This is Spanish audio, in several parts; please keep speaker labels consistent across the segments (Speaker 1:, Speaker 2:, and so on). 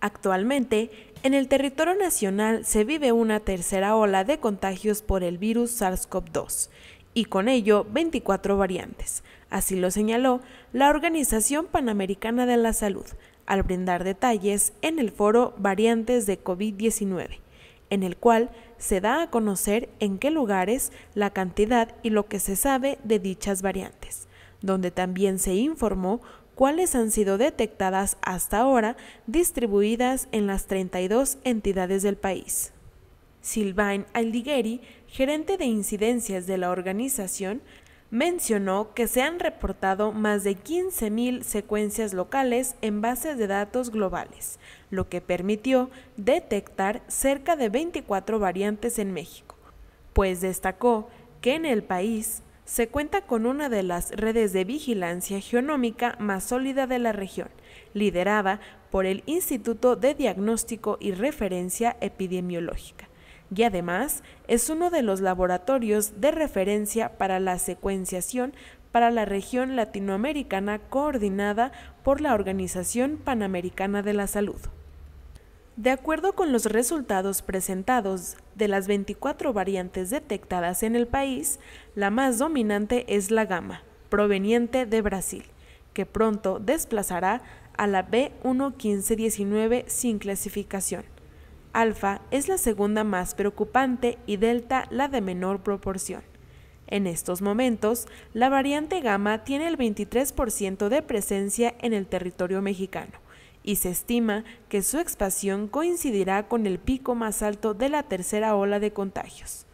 Speaker 1: Actualmente, en el territorio nacional se vive una tercera ola de contagios por el virus SARS-CoV-2 y con ello 24 variantes. Así lo señaló la Organización Panamericana de la Salud al brindar detalles en el foro Variantes de COVID-19, en el cual se da a conocer en qué lugares, la cantidad y lo que se sabe de dichas variantes, donde también se informó Cuáles han sido detectadas hasta ahora, distribuidas en las 32 entidades del país. Silvain Aldigueri, gerente de incidencias de la organización, mencionó que se han reportado más de 15.000 secuencias locales en bases de datos globales, lo que permitió detectar cerca de 24 variantes en México, pues destacó que en el país se cuenta con una de las redes de vigilancia geonómica más sólida de la región, liderada por el Instituto de Diagnóstico y Referencia Epidemiológica, y además es uno de los laboratorios de referencia para la secuenciación para la región latinoamericana coordinada por la Organización Panamericana de la Salud. De acuerdo con los resultados presentados de las 24 variantes detectadas en el país, la más dominante es la gama, proveniente de Brasil, que pronto desplazará a la B11519 sin clasificación. Alfa es la segunda más preocupante y Delta la de menor proporción. En estos momentos, la variante gamma tiene el 23% de presencia en el territorio mexicano, y se estima que su expansión coincidirá con el pico más alto de la tercera ola de contagios.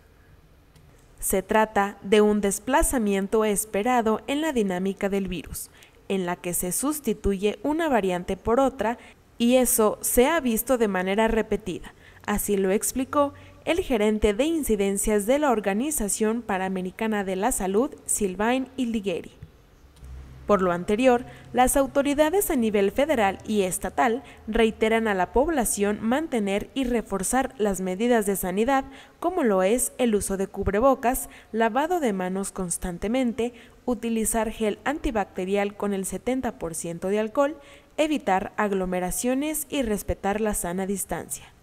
Speaker 1: Se trata de un desplazamiento esperado en la dinámica del virus, en la que se sustituye una variante por otra y eso se ha visto de manera repetida, así lo explicó el gerente de incidencias de la Organización Panamericana de la Salud, Silvain Ildigeri. Por lo anterior, las autoridades a nivel federal y estatal reiteran a la población mantener y reforzar las medidas de sanidad, como lo es el uso de cubrebocas, lavado de manos constantemente, utilizar gel antibacterial con el 70% de alcohol, evitar aglomeraciones y respetar la sana distancia.